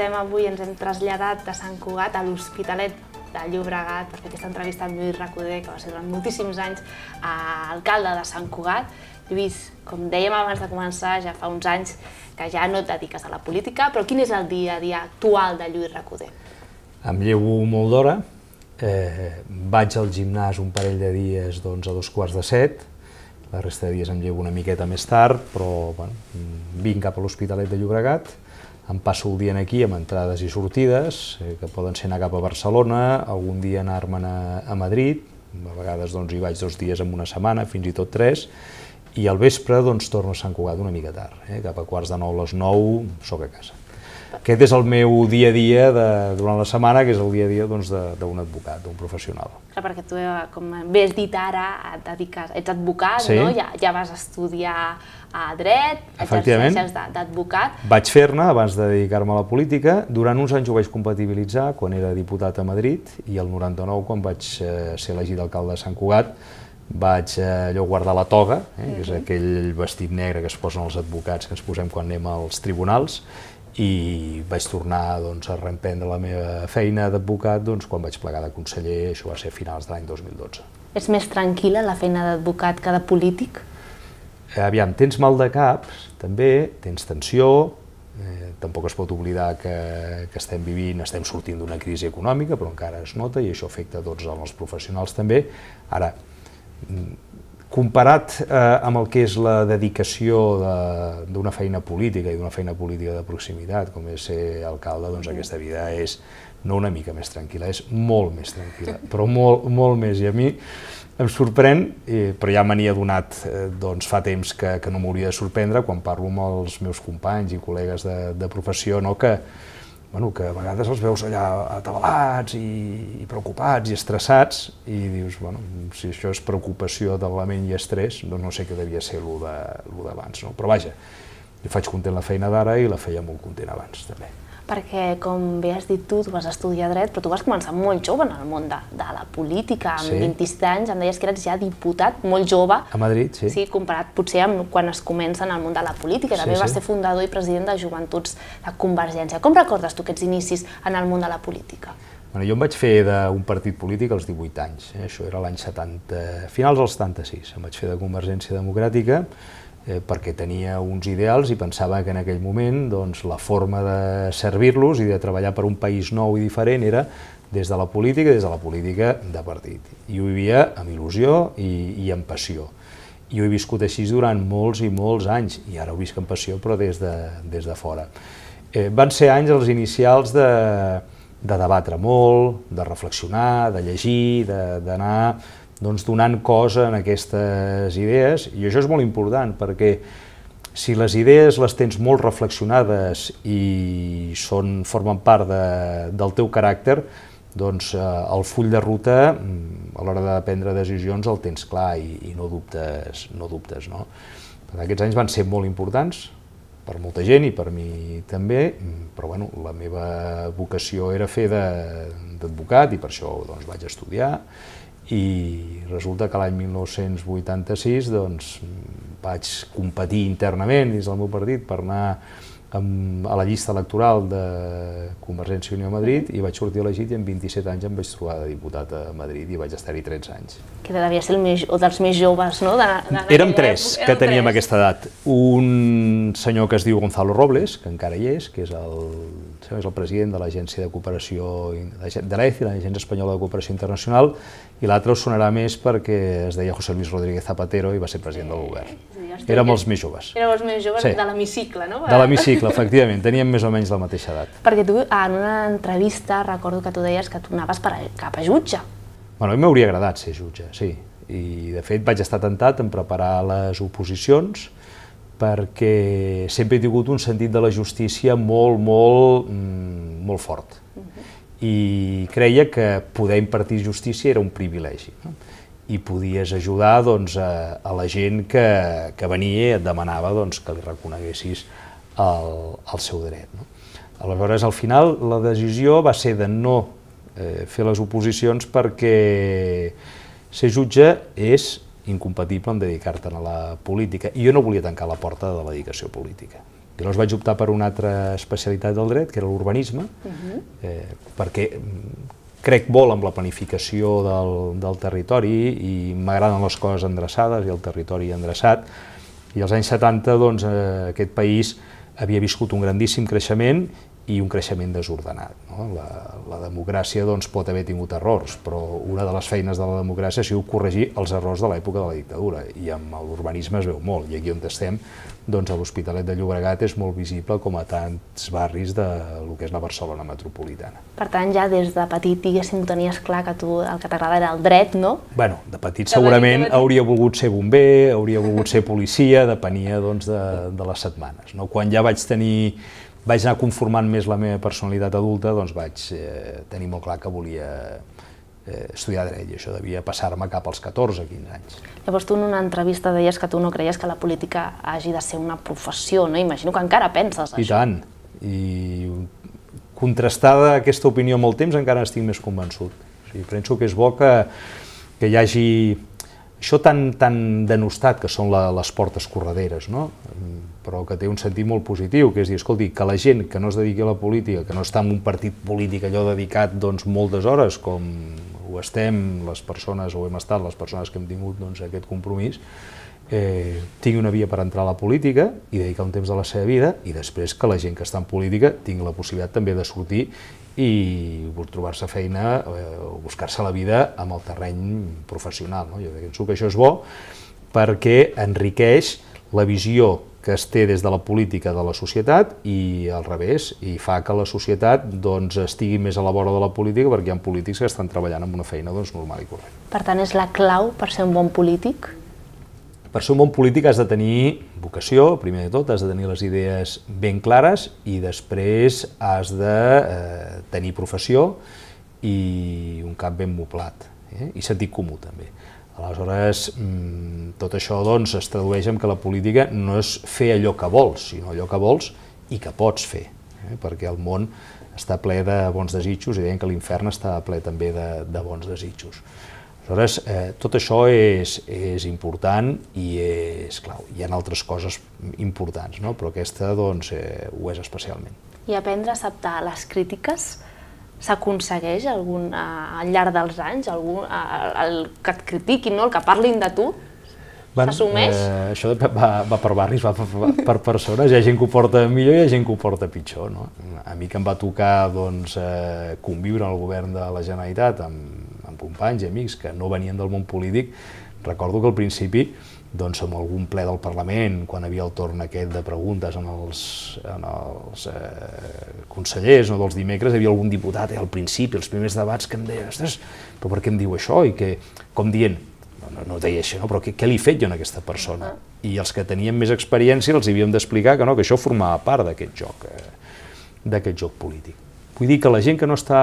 estem avui, ens hem traslladat de Sant Cugat a l'Hospitalet de Llobregat per fer aquesta entrevista amb Lluís Recoder, que va ser durant moltíssims anys alcalde de Sant Cugat. Lluís, com dèiem abans de començar, ja fa uns anys que ja no et dediques a la política, però quin és el dia a dia actual de Lluís Recoder? Em llevo molt d'hora, eh, vaig al gimnàs un parell de dies doncs, a dos quarts de set, la resta de dies em llevo una miqueta més tard, però bueno, vinc cap a l'Hospitalet de Llobregat, em passo el dia aquí amb entrades i sortides, eh, que poden ser anar cap a Barcelona, algun dia anar-me'n a, a Madrid, a vegades doncs, hi vaig dos dies en una setmana, fins i tot tres, i al vespre doncs, torno a Sant Cugat una mica tard, eh, cap a quarts de nou a les nou, soc a casa. Aquest és el meu dia a dia de, durant la setmana, que és el dia a dia doncs, d'un doncs, advocat, d'un professional. Clar, perquè tu, eh, com bé has dit ara, et dediques, ets advocat, sí. no? ja, ja vas estudiar a eh, dret, exerceixes d'advocat. Vaig fer-ne abans de dedicar-me a la política. Durant uns anys ho vaig compatibilitzar quan era diputat a Madrid i el 99, quan vaig eh, ser elegit alcalde de Sant Cugat, vaig allò guardar la toga, eh, que és aquell vestit negre que es posen els advocats que ens posem quan anem als tribunals, i vaig tornar doncs, a reemprendre la meva feina d'advocat doncs, quan vaig plegar de conseller, això va ser a finals de l'any 2012. És més tranquil·la la feina d'advocat que de polític? Eh, aviam, tens mal de cap, també, tens tensió, eh, tampoc es pot oblidar que, que estem vivint, estem sortint d'una crisi econòmica, però encara es nota i això afecta tots doncs, els professionals també. Ara, mm, Comparat eh, amb el que és la dedicació d'una de, feina política i d'una feina política de proximitat, com és ser alcalde, doncs mm. aquesta vida és no una mica més tranquil·la, és molt més tranquil·la, però molt, molt més. I a mi em sorprèn, eh, però ja me n'hi adonat eh, doncs, fa temps que, que no m'hauria de sorprendre quan parlo amb els meus companys i col·legues de, de professió, no? que, bueno, que a vegades els veus allà atabalats i, i preocupats i estressats i dius, bueno, si això és preocupació de la ment i estrès, doncs no sé què devia ser el d'abans, no? Però vaja, jo faig content la feina d'ara i la feia molt content abans, també perquè, com bé has dit tu, tu vas estudiar dret, però tu vas començar molt jove en el món de, de la política, amb sí. 27 anys, em deies que eres ja diputat, molt jove. A Madrid, sí. Sí, comparat potser amb quan es comença en el món de la política. També sí, sí. vas ser fundador i president de Joventuts de Convergència. Com recordes tu aquests inicis en el món de la política? Bueno, jo em vaig fer d'un partit polític als 18 anys, eh? això era l'any 70, finals dels 76, em vaig fer de Convergència Democràtica, Eh, perquè tenia uns ideals i pensava que en aquell moment doncs, la forma de servir-los i de treballar per un país nou i diferent era des de la política, des de la política de partit. I ho vivia amb il·lusió i, i amb passió. I ho he viscut així durant molts i molts anys, i ara ho visc amb passió, però des de, des de fora. Eh, van ser anys els inicials de, de debatre molt, de reflexionar, de llegir, d'anar doncs, donant cosa en aquestes idees, i això és molt important, perquè si les idees les tens molt reflexionades i són, formen part de, del teu caràcter, doncs eh, el full de ruta mm, a l'hora de prendre decisions el tens clar i, i no dubtes. No dubtes no? Per aquests anys van ser molt importants per molta gent i per mi també, però bueno, la meva vocació era fer d'advocat i per això doncs, vaig estudiar i resulta que l'any 1986 doncs, vaig competir internament dins del meu partit per anar amb, a la llista electoral de Convergència i Unió a Madrid i vaig sortir elegit i amb 27 anys em vaig trobar de diputat a Madrid i vaig estar-hi 13 anys. Que devia ser el més, o dels més joves, no? De, de Érem tres època. que teníem tres. aquesta edat. Un senyor que es diu Gonzalo Robles, que encara hi és, que és el, és el president de l'Agència de Cooperació, de l'ECI, l'Agència Espanyola de Cooperació Internacional, i l'altre us sonarà més perquè es deia José Luis Rodríguez Zapatero i va ser president del govern sèniors. Érem els més joves. Érem els més joves sí. de l'hemicicle, no? De l'hemicicle, efectivament, teníem més o menys la mateixa edat. Perquè tu, en una entrevista, recordo que tu deies que tu anaves per, cap a jutge. Bueno, a mi m'hauria agradat ser jutge, sí. I, de fet, vaig estar tentat en preparar les oposicions, perquè sempre he tingut un sentit de la justícia molt, molt, mm, molt fort. Uh mhm. -huh. I creia que poder impartir justícia era un privilegi. No? i podies ajudar doncs, a, a la gent que, que venia i et demanava doncs, que li reconeguessis el, el seu dret. No? Aleshores, al final, la decisió va ser de no eh, fer les oposicions perquè ser jutge és incompatible amb dedicar-te a la política. I jo no volia tancar la porta de la dedicació política. Llavors vaig optar per una altra especialitat del dret, que era l'urbanisme, uh mhm. -huh. eh, perquè crec molt amb la planificació del, del territori i m'agraden les coses endreçades i el territori endreçat. I als anys 70 doncs, eh, aquest país havia viscut un grandíssim creixement i un creixement desordenat. No? La, la democràcia doncs, pot haver tingut errors, però una de les feines de la democràcia ha sigut corregir els errors de l'època de la dictadura, i amb l'urbanisme es veu molt, i aquí on estem, doncs a l'Hospitalet de Llobregat és molt visible com a tants barris de lo que és la Barcelona metropolitana. Per tant, ja des de petit, diguéssim, tenies clar que tu el que t'agrada era el dret, no? Bueno, de petit segurament de petit. hauria volgut ser bomber, hauria volgut ser policia, depenia doncs, de, de les setmanes. No? Quan ja vaig tenir vaig anar conformant més la meva personalitat adulta, doncs vaig eh, tenir molt clar que volia eh, estudiar dret i això devia passar-me cap als 14, 15 anys. Llavors tu en una entrevista deies que tu no creies que la política hagi de ser una professió, no? Imagino que encara penses I això. I tant. I contrastada aquesta opinió amb el temps encara estic més convençut. O sigui, penso que és bo que, que hi hagi això tan, tan denostat que són la, les portes correderes, no? però que té un sentit molt positiu, que és dir, escolti, que la gent que no es dediqui a la política, que no està en un partit polític allò dedicat doncs, moltes hores, com ho estem les persones, o hem estat les persones que hem tingut doncs, aquest compromís, eh, tingui una via per entrar a la política i dedicar un temps de la seva vida i després que la gent que està en política tingui la possibilitat també de sortir i trobar-se feina eh, o buscar-se la vida amb el terreny professional. No? Jo penso que això és bo perquè enriqueix la visió que es té des de la política de la societat i al revés, i fa que la societat doncs, estigui més a la vora de la política perquè hi ha polítics que estan treballant amb una feina doncs, normal i corrent. Per tant, és la clau per ser un bon polític? per ser un bon polític has de tenir vocació, primer de tot, has de tenir les idees ben clares i després has de eh, tenir professió i un cap ben moblat eh? i sentit comú també. Aleshores, mm, tot això doncs, es tradueix en que la política no és fer allò que vols, sinó allò que vols i que pots fer, eh? perquè el món està ple de bons desitjos i deien que l'infern està ple també de, de bons desitjos. Aleshores, eh, tot això és, és important i és clau. Hi ha altres coses importants, no? però aquesta doncs, eh, ho és especialment. I aprendre a acceptar les crítiques s'aconsegueix algun, eh, al llarg dels anys, algun, el, eh, el que et critiquin, no? el que parlin de tu, Bueno, S'assumeix? Eh, això va, va per barris, va per, per persones, hi ha gent que ho porta millor i hi ha gent que ho porta pitjor. No? A mi que em va tocar doncs, eh, conviure al govern de la Generalitat amb companys i amics que no venien del món polític, recordo que al principi doncs, amb algun ple del Parlament, quan havia el torn aquest de preguntes en els, en els eh, consellers no, dels dimecres, hi havia algun diputat eh, al principi, els primers debats, que em deia, ostres, però per què em diu això? I que, com dient, no, no, no deia això, no, però què, què li he fet jo a aquesta persona? I els que teníem més experiència els havíem d'explicar que no, que això formava part d'aquest joc, eh, d'aquest joc polític. Vull dir que la gent que no està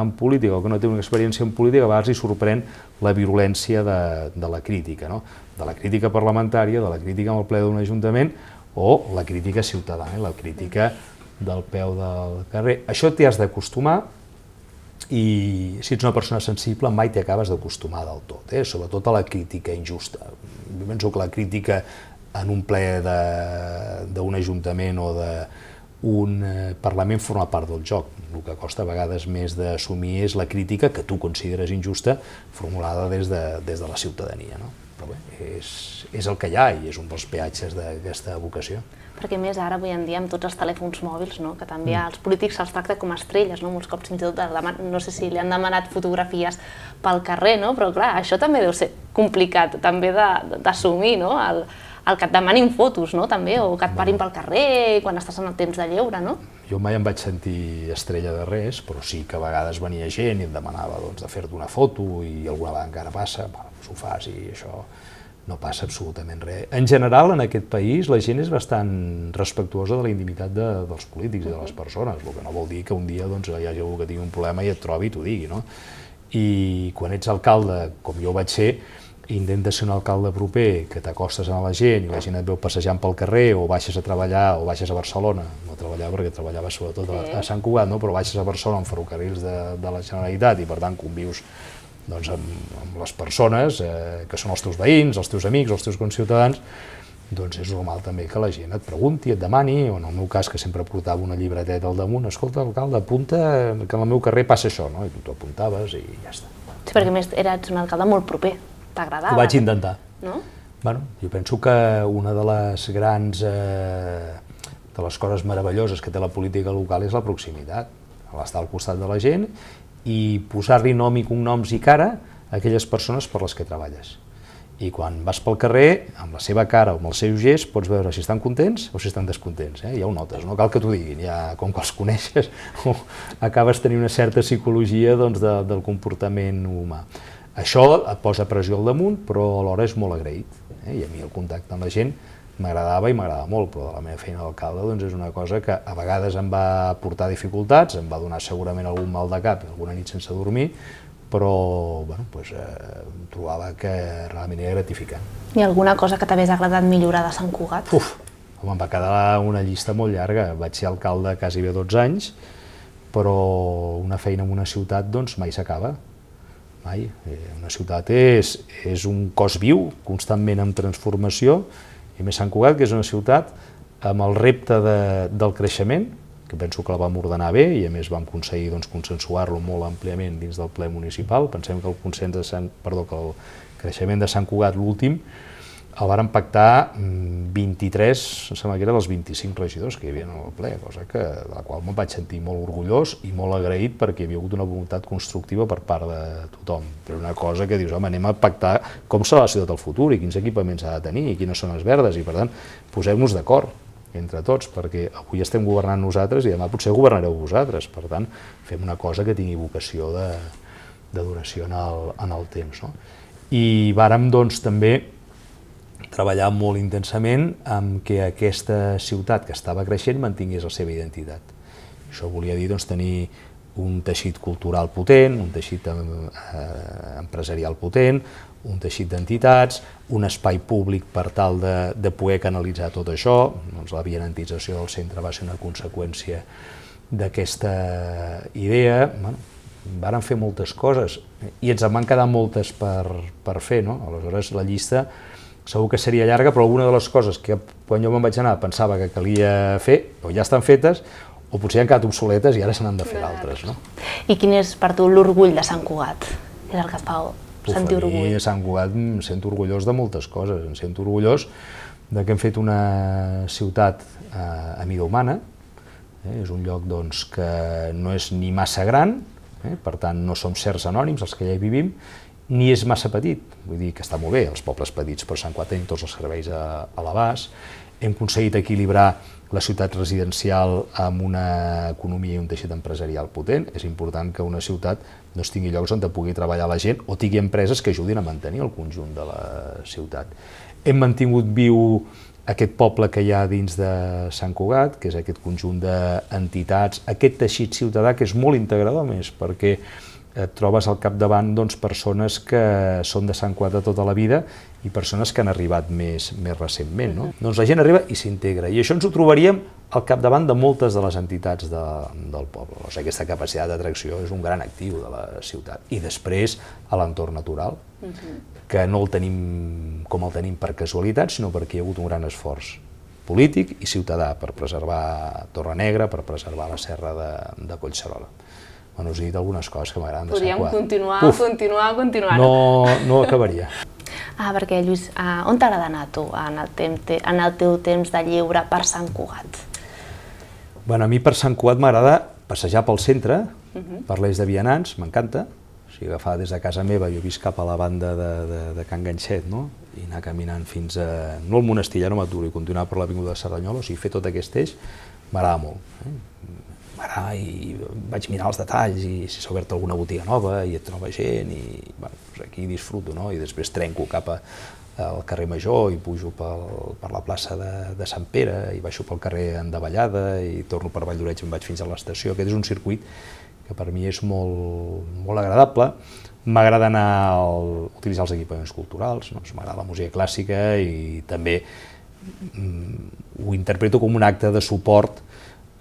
en política o que no té una experiència en política a vegades hi sorprèn la virulència de, de la crítica, no? de la crítica parlamentària, de la crítica en el ple d'un ajuntament o la crítica ciutadana, la crítica del peu del carrer. Això t'hi has d'acostumar, i si ets una persona sensible mai t'hi acabes d'acostumar del tot, eh? sobretot a la crítica injusta. Jo penso que la crítica en un ple d'un ajuntament o de, un eh, Parlament forma part del joc. El que costa a vegades més d'assumir és la crítica que tu consideres injusta formulada des de, des de la ciutadania. No? Però bé, és, és el que hi ha i és un dels peatges d'aquesta vocació. Perquè més ara, avui en dia, amb tots els telèfons mòbils, no? que també mm. els polítics se'ls tracta com estrelles, no? molts cops fins i tot, no sé si li han demanat fotografies pel carrer, no? però clar, això també deu ser complicat també d'assumir no? el, el que et demanin fotos, no?, també, o que et parin pel carrer quan estàs en el temps de lleure, no? Jo mai em vaig sentir estrella de res, però sí que a vegades venia gent i em demanava doncs, de fer-te una foto i alguna vegada encara passa, bueno, doncs ho fas i això no passa absolutament res. En general, en aquest país, la gent és bastant respectuosa de la intimitat de, dels polítics i de les persones, el que no vol dir que un dia doncs, hi hagi algú que tingui un problema i et trobi i t'ho digui, no? I quan ets alcalde, com jo vaig ser, intenta ser un alcalde proper, que t'acostes a la gent i la gent et veu passejant pel carrer o baixes a treballar o baixes a Barcelona, no treballava perquè treballava sobretot sí. a, a Sant Cugat, no? però baixes a Barcelona amb ferrocarrils de, de la Generalitat i per tant convius doncs, amb, amb les persones eh, que són els teus veïns, els teus amics, els teus conciutadans, doncs és normal també que la gent et pregunti, et demani, o en el meu cas, que sempre portava una llibreteta al damunt, escolta, alcalde, apunta que en el meu carrer passa això, no? I tu t'ho apuntaves i ja està. Sí, perquè a més eres un alcalde molt proper. T'agradava? Ho vaig eh? intentar. No? Bueno, jo penso que una de les grans... Eh, de les coses meravelloses que té la política local és la proximitat, l'estar al costat de la gent i posar-li nom i cognoms i cara a aquelles persones per les que treballes. I quan vas pel carrer, amb la seva cara o amb el seu gest, pots veure si estan contents o si estan descontents. Eh? Ja ho notes, no cal que t'ho diguin, ja com que els coneixes, acabes tenint una certa psicologia doncs, de, del comportament humà. Això et posa pressió al damunt, però alhora és molt agraït. Eh? I a mi el contacte amb la gent m'agradava i m'agradava molt, però la meva feina d'alcalde doncs, és una cosa que a vegades em va portar dificultats, em va donar segurament algun mal de cap, alguna nit sense dormir, però bueno, pues, doncs, eh, trobava que realment era gratificant. I alguna cosa que t'hagués agradat millorar de Sant Cugat? Uf, home, em va quedar una llista molt llarga. Vaig ser alcalde quasi bé 12 anys, però una feina en una ciutat doncs, mai s'acaba. Mai. Eh, una ciutat és, és un cos viu, constantment en transformació, i més Sant Cugat, que és una ciutat amb el repte de, del creixement, que penso que la vam ordenar bé i a més vam aconseguir doncs, consensuar-lo molt àmpliament dins del ple municipal. Pensem que el consens de Sant, perdó, que el creixement de Sant Cugat, l'últim, el van pactar 23, mm, em sembla que eren els 25 regidors que hi havia en el ple, cosa que, de la qual me'n vaig sentir molt orgullós i molt agraït perquè hi havia hagut una voluntat constructiva per part de tothom. Però una cosa que dius, home, anem a pactar com serà la ciutat del futur i quins equipaments ha de tenir i quines són les verdes i, per tant, posem-nos d'acord entre tots, perquè avui estem governant nosaltres i demà potser governareu vosaltres. Per tant, fem una cosa que tingui vocació de, de duració en el, en el temps. No? I vàrem, doncs, també treballar molt intensament amb que aquesta ciutat que estava creixent mantingués la seva identitat. Això volia dir doncs, tenir un teixit cultural potent, un teixit eh, empresarial potent, un teixit d'entitats, un espai públic per tal de, de poder canalitzar tot això. Doncs la vianantització del centre va ser una conseqüència d'aquesta idea. Bueno, varen fer moltes coses i ens en van quedar moltes per, per fer. No? Aleshores, la llista segur que seria llarga, però alguna de les coses que quan jo me'n vaig anar pensava que calia fer, o ja estan fetes, o potser han quedat obsoletes i ara se n'han de fer d'altres. No? I quin és per tu l'orgull de Sant Cugat? És el que et fa sentir orgull. A Sant Cugat em sento orgullós de moltes coses. Em sento orgullós de que hem fet una ciutat eh, amiga humana, eh, és un lloc doncs, que no és ni massa gran, eh, per tant no som certs anònims els que ja hi vivim, ni és massa petit, vull dir que està molt bé, els pobles petits, però Sant tenim tots els serveis a, a l'abast, hem aconseguit equilibrar la ciutat residencial amb una economia i un teixit empresarial potent. És important que una ciutat no es tingui llocs on pugui treballar la gent o tingui empreses que ajudin a mantenir el conjunt de la ciutat. Hem mantingut viu aquest poble que hi ha dins de Sant Cugat, que és aquest conjunt d'entitats, aquest teixit ciutadà que és molt integrador més, perquè et eh, trobes al capdavant doncs, persones que són de Sant Quat de tota la vida i persones que han arribat més, més recentment. No? Uh mm-hmm. -huh. Doncs la gent arriba i s'integra. I això ens ho trobaríem al capdavant de moltes de les entitats de, del poble. O sigui, aquesta capacitat d'atracció és un gran actiu de la ciutat. I després, a l'entorn natural, uh mm-hmm. -huh. que no el tenim com el tenim per casualitat, sinó perquè hi ha hagut un gran esforç polític i ciutadà per preservar Torre Negra, per preservar la serra de, de Collserola bueno, us he dit algunes coses que m'agraden de Sant Cugat. Podríem continuar, Uf, continuar, continuar. No, no acabaria. ah, perquè, Lluís, ah, on t'agrada anar tu en el, temps, en el teu temps de lliure per Sant Cugat? Bueno, a mi per Sant Cugat m'agrada passejar pel centre, uh mhm. -huh. per l'eix de Vianants, m'encanta. O sigui, agafar des de casa meva, jo visc cap a la banda de, de, de Can Ganxet, no? i anar caminant fins a... no al monestir, ja no m'aturo, i continuar per l'Avinguda de Cerdanyola, o sigui, fer tot aquest eix m'agrada molt. Eh? parar i vaig mirar els detalls i si s'ha obert alguna botiga nova i et troba gent i bueno, doncs aquí disfruto, no? I després trenco cap a, al carrer Major i pujo pel, per la plaça de, de Sant Pere i baixo pel carrer Endavellada i torno per Vall d'Oreig i em vaig fins a l'estació. Aquest és un circuit que per mi és molt, molt agradable. M'agrada anar a utilitzar els equipaments culturals, no? Doncs m'agrada la música clàssica i també mm, ho interpreto com un acte de suport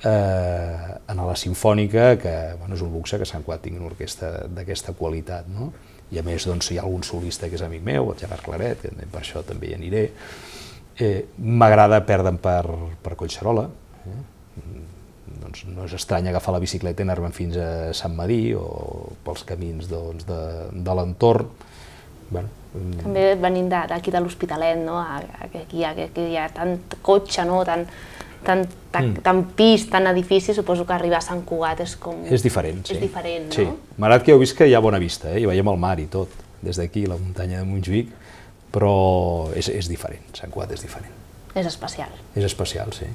eh, en la Sinfònica, que bueno, és un luxe que Sant Quat tingui una orquestra d'aquesta qualitat. No? I a més doncs, hi ha algun solista que és amic meu, el Gerard Claret, que eh, per això també hi aniré. Eh, M'agrada perdre'm per, per Collserola, eh? doncs no és estrany agafar la bicicleta i anar fins a Sant Madí o pels camins doncs, de, de l'entorn. Bueno, mm. també venint d'aquí de, de l'Hospitalet, no? aquí, aquí hi ha tant cotxe, no? tant tant, tant, mm. tant pis, tant edifici, suposo que arribar a Sant Cugat és com... És diferent, sí. És diferent, no? Sí. M'agrada que heu vist que hi ha bona vista, eh? i veiem el mar i tot, des d'aquí, la muntanya de Montjuïc, però és, és diferent, Sant Cugat és diferent. És especial. És especial, sí.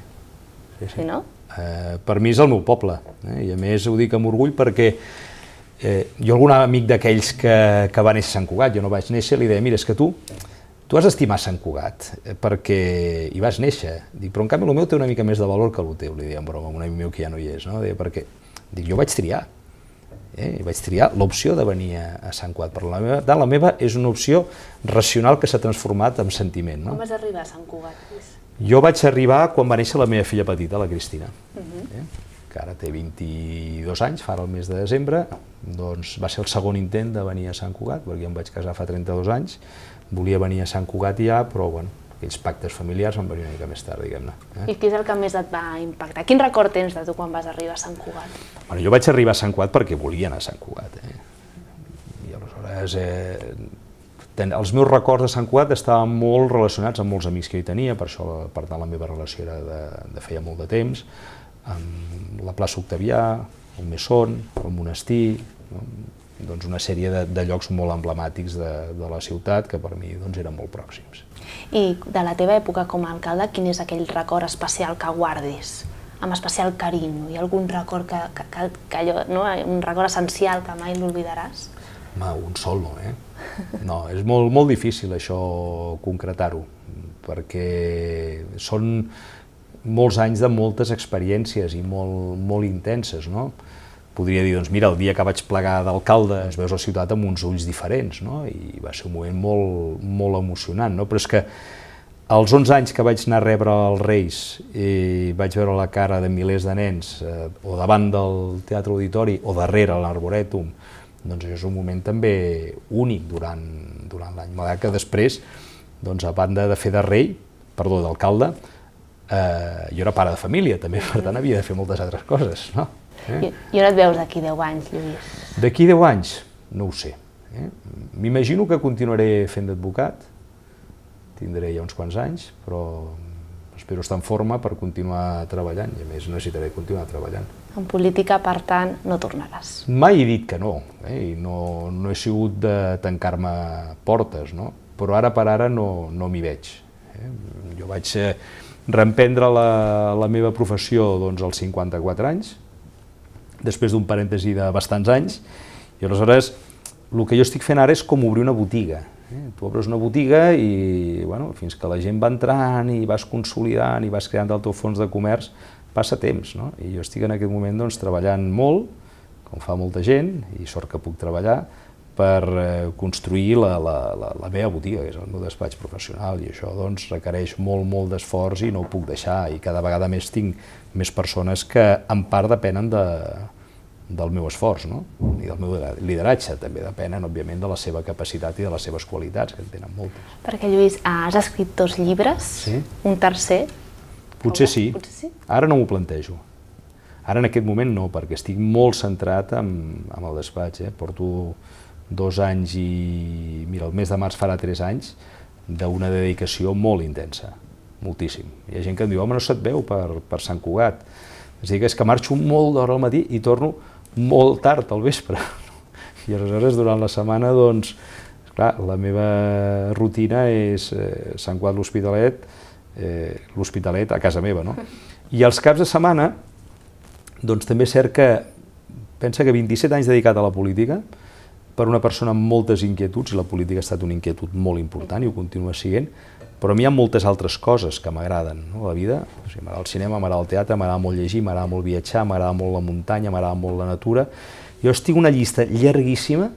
Sí, sí. sí no? Eh, per mi és el meu poble, eh? i a més ho dic amb orgull perquè eh, jo algun amic d'aquells que, que va néixer a Sant Cugat, jo no vaig néixer, li deia, mira, és que tu Tu has d'estimar Sant Cugat, eh, perquè hi vas néixer. Dic, però en canvi el meu té una mica més de valor que el teu, li diem, broma, un amic meu que ja no hi és, no? Deia, perquè, dic, jo vaig triar, eh? vaig triar l'opció de venir a Sant Cugat, però la meva, tant la meva és una opció racional que s'ha transformat en sentiment. No? Com vas arribar a Sant Cugat? Jo vaig arribar quan va néixer la meva filla petita, la Cristina, uh mhm. -huh. eh? que ara té 22 anys, farà el mes de desembre, doncs va ser el segon intent de venir a Sant Cugat, perquè em vaig casar fa 32 anys, volia venir a Sant Cugat ja, però bueno, aquells pactes familiars van venir una mica més tard, diguem-ne. Eh? I què és el que més et va impactar? Quin record tens de tu quan vas arribar a Sant Cugat? Bueno, jo vaig arribar a Sant Cugat perquè volia anar a Sant Cugat. Eh? I aleshores, eh, ten, els meus records de Sant Cugat estaven molt relacionats amb molts amics que hi tenia, per això, per tant, la meva relació era de, de feia molt de temps, amb la plaça Octavià, el Messon, el monestir, no? doncs, una sèrie de, de llocs molt emblemàtics de, de la ciutat que per mi doncs, eren molt pròxims. I de la teva època com a alcalde, quin és aquell record especial que guardis? amb especial carinyo? Hi ha algun record que, que, que, que allò, no? un record essencial que mai l'oblidaràs? Home, un sol no, eh? No, és molt, molt difícil això concretar-ho, perquè són molts anys de moltes experiències i molt, molt intenses, no? podria dir, doncs mira, el dia que vaig plegar d'alcalde es veus la ciutat amb uns ulls diferents, no? I va ser un moment molt, molt emocionant, no? Però és que als 11 anys que vaig anar a rebre els Reis i vaig veure la cara de milers de nens eh, o davant del Teatre Auditori o darrere l'Arborètum, doncs és un moment també únic durant, durant l'any. Malgrat que després, doncs a banda de fer de rei, perdó, d'alcalde, eh, jo era pare de família també, per tant havia de fer moltes altres coses, no? Eh? I on et veus d'aquí 10 anys, Lluís? D'aquí 10 anys? No ho sé. Eh? M'imagino que continuaré fent d'advocat, tindré ja uns quants anys, però espero estar en forma per continuar treballant i a més necessitaré continuar treballant. En política, per tant, no tornaràs. Mai he dit que no, eh? i no, no he sigut de tancar-me portes, no? però ara per ara no, no m'hi veig. Eh? Jo vaig reemprendre la, la meva professió doncs, als 54 anys, després d'un parèntesi de bastants anys, i aleshores el que jo estic fent ara és com obrir una botiga. Eh? Tu obres una botiga i bueno, fins que la gent va entrant i vas consolidant i vas creant el teu fons de comerç, passa temps. No? I jo estic en aquest moment doncs, treballant molt, com fa molta gent, i sort que puc treballar, per eh, construir la, la, la, la meva botiga, que és el meu despatx professional, i això doncs, requereix molt, molt d'esforç i no ho puc deixar, i cada vegada més tinc més persones que en part depenen de, del meu esforç, no? i del meu lideratge, també depenen, òbviament, de la seva capacitat i de les seves qualitats, que en tenen moltes. Perquè, Lluís, ah, has escrit dos llibres, sí? un tercer... Potser sí. Potser sí. Ara no m'ho plantejo. Ara, en aquest moment, no, perquè estic molt centrat amb, amb el despatx. Eh? Porto dos anys i... mira, el mes de març farà tres anys, d'una dedicació molt intensa, moltíssim. Hi ha gent que em diu, home, no se't veu per, per Sant Cugat. És dir, que és que marxo molt d'hora al matí i torno molt tard al vespre. I aleshores, durant la setmana, doncs, clar, la meva rutina és eh, Sant Cugat l'Hospitalet, eh, l'Hospitalet a casa meva, no? I els caps de setmana, doncs també és cert que, pensa que 27 anys dedicat a la política, per una persona amb moltes inquietuds, i la política ha estat una inquietud molt important i ho continua sent, però a mi hi ha moltes altres coses que m'agraden, no?, la vida. O sigui, m'agrada el cinema, m'agrada el teatre, m'agrada molt llegir, m'agrada molt viatjar, m'agrada molt la muntanya, m'agrada molt la natura. Jo estic una llista llarguíssima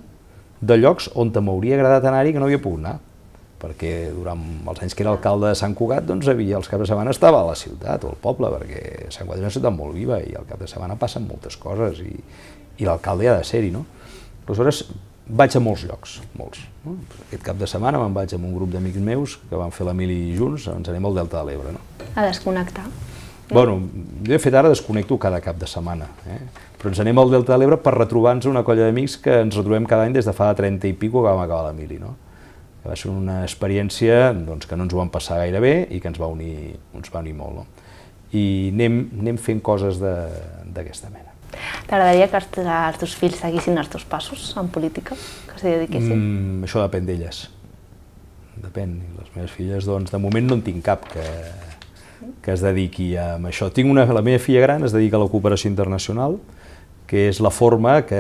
de llocs on m'hauria agradat anar-hi que no havia pogut anar, perquè durant els anys que era alcalde de Sant Cugat, doncs havia, els caps de setmana estava a la ciutat o al poble, perquè Sant Cugat és una ciutat molt viva i al cap de setmana passen moltes coses i, i l'alcalde ha de ser-hi, no? Aleshores, vaig a molts llocs, molts. No? Aquest cap de setmana me'n vaig amb un grup d'amics meus que van fer la mili junts, ens anem al Delta de l'Ebre. No? A desconnectar. Bueno, jo he fet ara desconnecto cada cap de setmana, eh? però ens anem al Delta de l'Ebre per retrobar-nos una colla d'amics que ens retrobem cada any des de fa 30 i pico que vam acabar la mili. No? Que va ser una experiència doncs, que no ens ho vam passar gaire bé i que ens va unir, ens va unir molt. No? I anem, anem fent coses d'aquesta mena. T'agradaria que els, els teus fills seguissin els teus passos en política, que s'hi dediquessin? Mm, això depèn d'elles. Depèn. Les meves filles, doncs, de moment no en tinc cap que, que es dediqui a això. Tinc una, la meva filla gran es dedica a la cooperació internacional, que és la forma que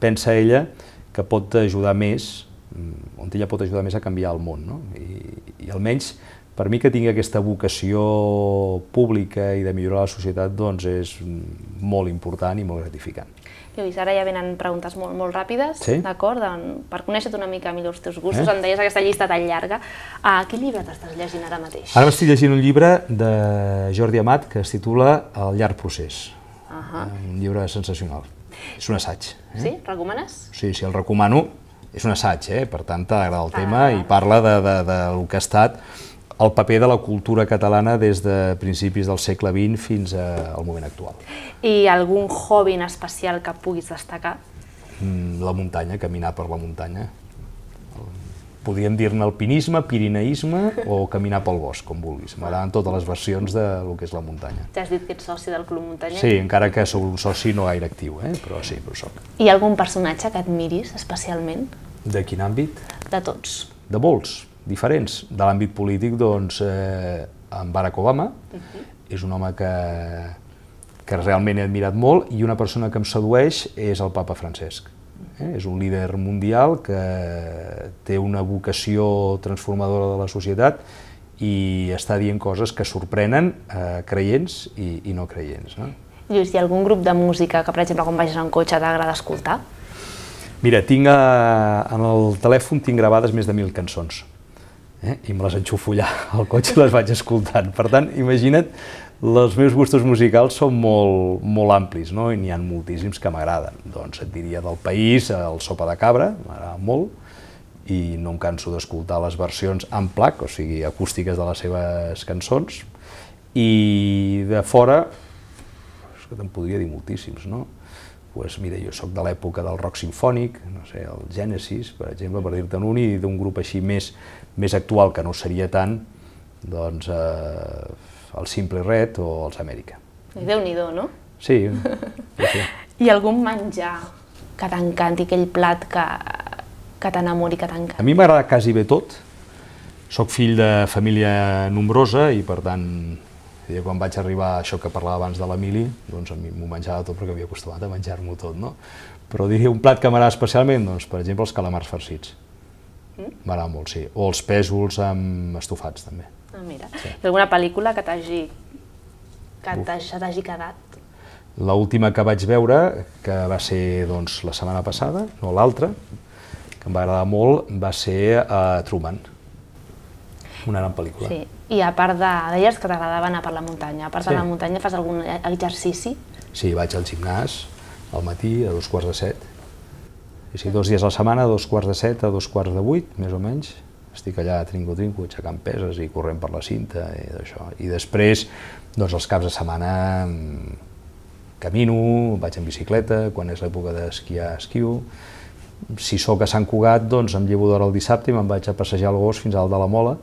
pensa ella que pot ajudar més, mm, on ella pot ajudar més a canviar el món. No? I, I almenys per mi que tingui aquesta vocació pública i de millorar la societat doncs és molt important i molt gratificant. Lluís, ara ja venen preguntes molt, molt ràpides, sí? d'acord? Per conèixer-te una mica millor els teus gustos, eh? em deies aquesta llista tan llarga. Uh, quin llibre t'estàs llegint ara mateix? Ara m'estic llegint un llibre de Jordi Amat que es titula El llarg procés. Uh eh, -huh. Un llibre sensacional. És un assaig. Eh? Sí? Recomanes? Sí, sí, el recomano. És un assaig, eh? per tant, t'agrada el ah, tema i parla de, de, de, del que ha estat el paper de la cultura catalana des de principis del segle XX fins al moment actual. I algun hobby en especial que puguis destacar? Mm, la muntanya, caminar per la muntanya. Podríem dir-ne alpinisme, pirineisme o caminar pel bosc, com vulguis. M'agraden totes les versions de lo que és la muntanya. T'has dit que ets soci del Club Muntanyer? Sí, encara que sóc un soci no gaire actiu, eh? però sí, però soc. Hi ha algun personatge que admiris especialment? De quin àmbit? De tots. De molts diferents. De l'àmbit polític, doncs, eh, en Barack Obama, uh mhm. -huh. és un home que, que realment he admirat molt, i una persona que em sedueix és el papa Francesc. Eh? És un líder mundial que té una vocació transformadora de la societat i està dient coses que sorprenen eh, creients i, i no creients. No? Lluís, hi ha algun grup de música que, per exemple, quan vagis en cotxe t'agrada escoltar? Mira, tinc a, eh, en el telèfon tinc gravades més de mil cançons eh? i me les enxufo allà al cotxe i les vaig escoltant. Per tant, imagina't, els meus gustos musicals són molt, molt amplis, no? i n'hi ha moltíssims que m'agraden. Doncs et diria del país, el sopa de cabra, m'agrada molt, i no em canso d'escoltar les versions en plac, o sigui, acústiques de les seves cançons, i de fora, és que te'n podria dir moltíssims, no? pues mira, jo sóc de l'època del rock sinfònic, no sé, el Genesis, per exemple, per dir te un, i d'un grup així més, més actual, que no seria tant, doncs, eh, el Simple Red o els Amèrica. Déu-n'hi-do, no? Sí. sí, sí. I algun menjar que t'encanti, aquell plat que, que t'enamori, que t'encanti? A mi m'agrada quasi bé tot. Soc fill de família nombrosa i, per tant, i quan vaig arribar a això que parlava abans de l'Emili, doncs a mi m'ho menjava tot perquè havia acostumat a menjar-m'ho tot, no? Però diria un plat que m'agrada especialment, doncs per exemple els calamars farcits. Mm? M'agrada mm? molt, sí. O els pèsols amb estofats, també. Ah, mira. Sí. I alguna pel·lícula que t'hagi que t'hagi quedat? L última que vaig veure, que va ser doncs, la setmana passada, no l'altra, que em va agradar molt, va ser uh, Truman. Una gran pel·lícula. Sí, i a part de, deies que t'agradava anar per la muntanya, a part sí. de la muntanya fas algun exercici? Sí, vaig al gimnàs al matí a dos quarts de set. I sí, dos dies a la setmana, dos quarts de set a dos quarts de vuit, més o menys. Estic allà trinco-trinco, aixecant peses i corrent per la cinta i d'això. I després, doncs els caps de setmana mm, camino, vaig en bicicleta, quan és l'època d'esquiar, esquio. Si sóc a Sant Cugat, doncs em llevo d'hora el dissabte i me'n vaig a passejar el gos fins al de la Mola,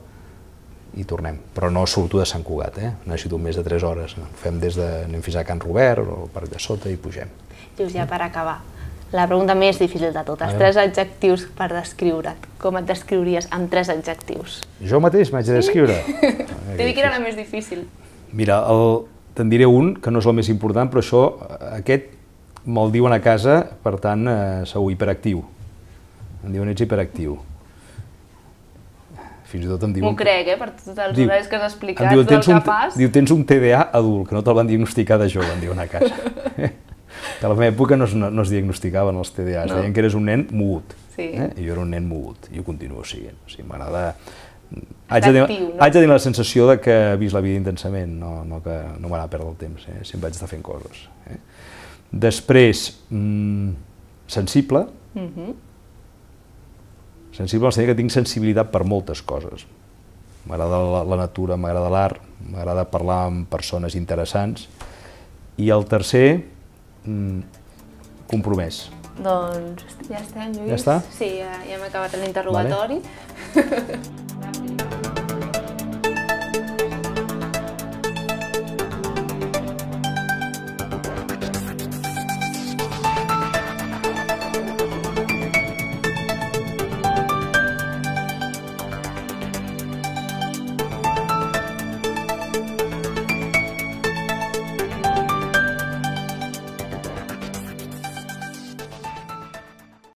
i tornem. Però no surto de Sant Cugat, eh? necessito més de 3 hores. Ho fem des de, anem fins a Can Robert o al Parc de Sota i pugem. Dius ja per acabar, la pregunta més difícil de totes. Tres adjectius per descriure't. Com et descriuries amb tres adjectius? Jo mateix m'haig de descriure? Sí? T'he dit que era la més difícil. Mira, el... te'n diré un, que no és el més important, però això, eh, aquest me'l diuen a casa, per tant, eh, sou hiperactiu. Em diuen ets hiperactiu. Fins i tot em diuen... M'ho crec, eh, per tots els diu, horaris que has explicat, diu, tens del que fas. Diu, tens un TDA adult, que no te'l van diagnosticar de jove, em diuen a casa. que a la meva època no es, no, no es diagnosticaven els es no. deien que eres un nen mogut. Sí. Eh? I jo era un nen mogut, i ho continuo sent. O sigui, m'agrada... Haig de, tenir, no? haig de tenir la sensació de que he vist la vida intensament, no, no que no m'agrada perdre el temps, eh? sempre vaig estar fent coses. Eh? Després, mmm, sensible, uh mhm. -huh. Sensible en el que tinc sensibilitat per moltes coses. M'agrada la, la natura, m'agrada l'art, m'agrada parlar amb persones interessants. I el tercer, mm, compromès. Doncs ja estem, Lluís. Ja està? Sí, ja, ja hem acabat l'interrogatori. Vale.